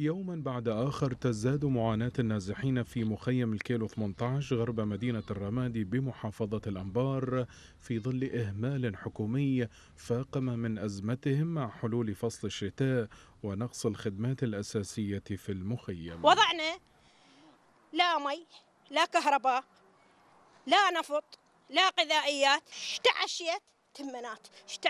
يوما بعد آخر تزداد معاناة النازحين في مخيم الكيلو 18 غرب مدينة الرمادي بمحافظة الأنبار في ظل إهمال حكومي فاقم من أزمتهم مع حلول فصل الشتاء ونقص الخدمات الأساسية في المخيم وضعنا لا مي لا كهرباء لا نفط لا غذائيات تعشيت تمنات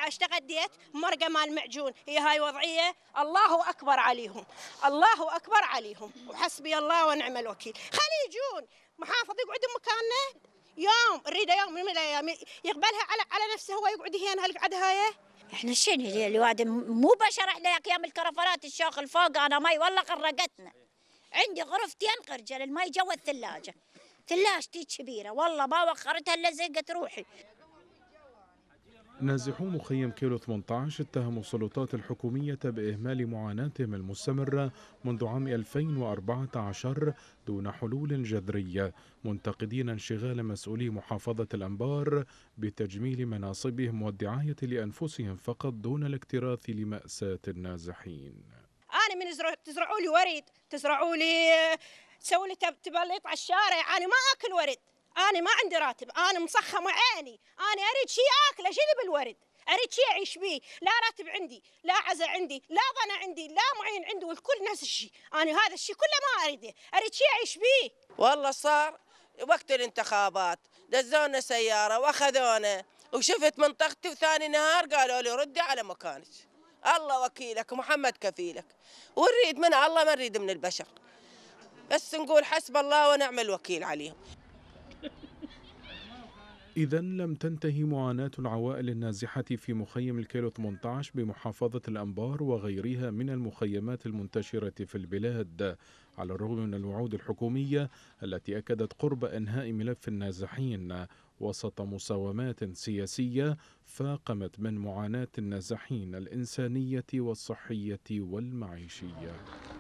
اشتغديت مرقه مال معجون هي هاي وضعيه الله اكبر عليهم الله اكبر عليهم وحسبي الله ونعم الوكيل خلي يجون محافظ يقعد مكاننا يوم نريده يوم من الايام يقبلها على على نفسه هو يقعد هنا القعده هاي احنا شنو الواد مو بشر احنا يا قيام الكرفرات الشوخ الفوق انا مي والله قرقتنا عندي غرفتين قرجه المي جوا الثلاجه ثلاجتي كبيره والله ما وخرتها الا زقت روحي نازحو مخيم كيلو 18 اتهموا السلطات الحكومية بإهمال معاناتهم المستمرة منذ عام 2014 دون حلول جذرية منتقدين انشغال مسؤولي محافظة الأنبار بتجميل مناصبهم والدعاية لأنفسهم فقط دون الاكتراث لمأساة النازحين أنا من تزرعوا لي ورد تزرعوا لي تسوي لي تبليط على الشارع أنا ما أكل ورد انا ما عندي راتب انا مصخمه عيني انا اريد شيء اكله كذي بالورد اريد شيء اعيش به، لا راتب عندي لا عزا عندي لا غنى عندي لا معين عندي والكل نفس الشيء انا هذا الشيء كله ما اريده اريد شيء اعيش به. والله صار وقت الانتخابات دزونا سياره واخذونا وشفت منطقتي وثاني نهار قالوا لي ردي على مكانك الله وكيلك محمد كفيلك ونريد من الله ما نريد من البشر بس نقول حسب الله ونعم الوكيل عليهم إذا لم تنتهي معاناة العوائل النازحة في مخيم الكيلو 18 بمحافظة الأنبار وغيرها من المخيمات المنتشرة في البلاد على الرغم من الوعود الحكومية التي أكدت قرب إنهاء ملف النازحين وسط مساومات سياسية فاقمت من معاناة النازحين الإنسانية والصحية والمعيشية